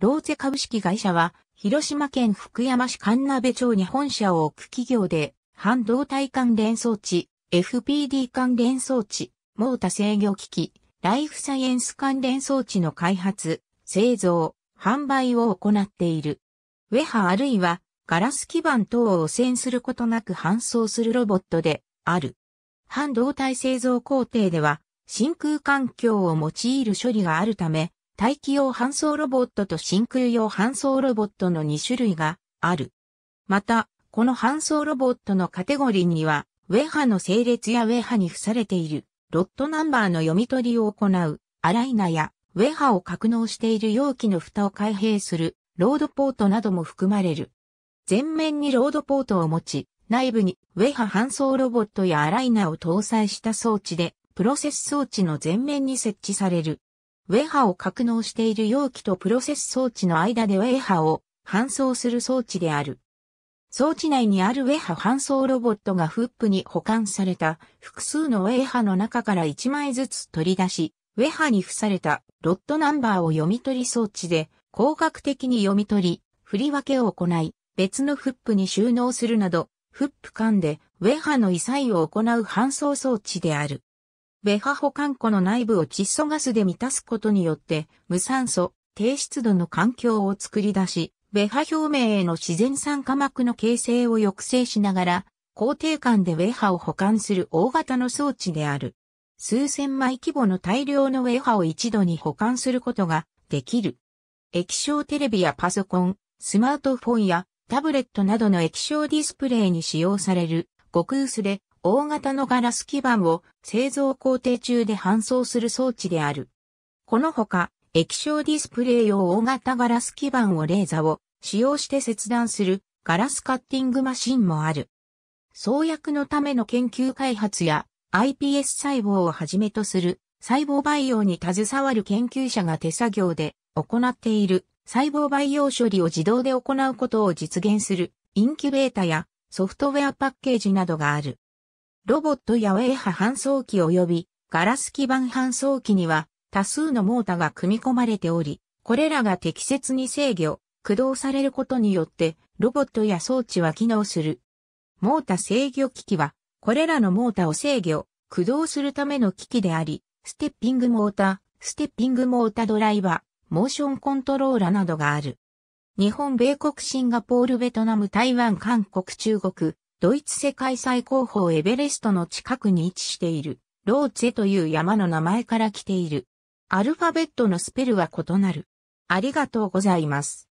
ローゼ株式会社は、広島県福山市神鍋町に本社を置く企業で、半導体関連装置、FPD 関連装置、モータ制御機器、ライフサイエンス関連装置の開発、製造、販売を行っている。ウェハあるいは、ガラス基板等を汚染することなく搬送するロボットで、ある。半導体製造工程では、真空環境を用いる処理があるため、大気用搬送ロボットと真空用搬送ロボットの2種類がある。また、この搬送ロボットのカテゴリーには、ウェハの整列やウェハに付されている、ロットナンバーの読み取りを行う、アライナや、ウェハを格納している容器の蓋を開閉する、ロードポートなども含まれる。前面にロードポートを持ち、内部にウェハ搬送ロボットやアライナを搭載した装置で、プロセス装置の前面に設置される。ウェハを格納している容器とプロセス装置の間でウェハを搬送する装置である。装置内にあるウェハ搬送ロボットがフップに保管された複数のウェハの中から1枚ずつ取り出し、ウェハに付されたロットナンバーを読み取り装置で工学的に読み取り、振り分けを行い、別のフップに収納するなど、フップ間でウェハの異彩を行う搬送装置である。ベハ保管庫の内部を窒素ガスで満たすことによって、無酸素、低湿度の環境を作り出し、ベハ表面への自然酸化膜の形成を抑制しながら、高低間でウェハを保管する大型の装置である。数千枚規模の大量のウェハを一度に保管することができる。液晶テレビやパソコン、スマートフォンやタブレットなどの液晶ディスプレイに使用される極薄で大型のガラス基板を製造工程中で搬送する装置である。このほか、液晶ディスプレイ用大型ガラス基板をレーザーを使用して切断するガラスカッティングマシンもある。創薬のための研究開発や iPS 細胞をはじめとする細胞培養に携わる研究者が手作業で行っている細胞培養処理を自動で行うことを実現するインキュベータやソフトウェアパッケージなどがある。ロボットやウェイハ搬送機及びガラス基板搬送機には多数のモータが組み込まれており、これらが適切に制御、駆動されることによってロボットや装置は機能する。モータ制御機器はこれらのモータを制御、駆動するための機器であり、ステッピングモータ、ステッピングモータドライバー、モーションコントローラなどがある。日本、米国、シンガポール、ベトナム、台湾、韓国、中国、ドイツ世界最高峰エベレストの近くに位置している、ローツェという山の名前から来ている。アルファベットのスペルは異なる。ありがとうございます。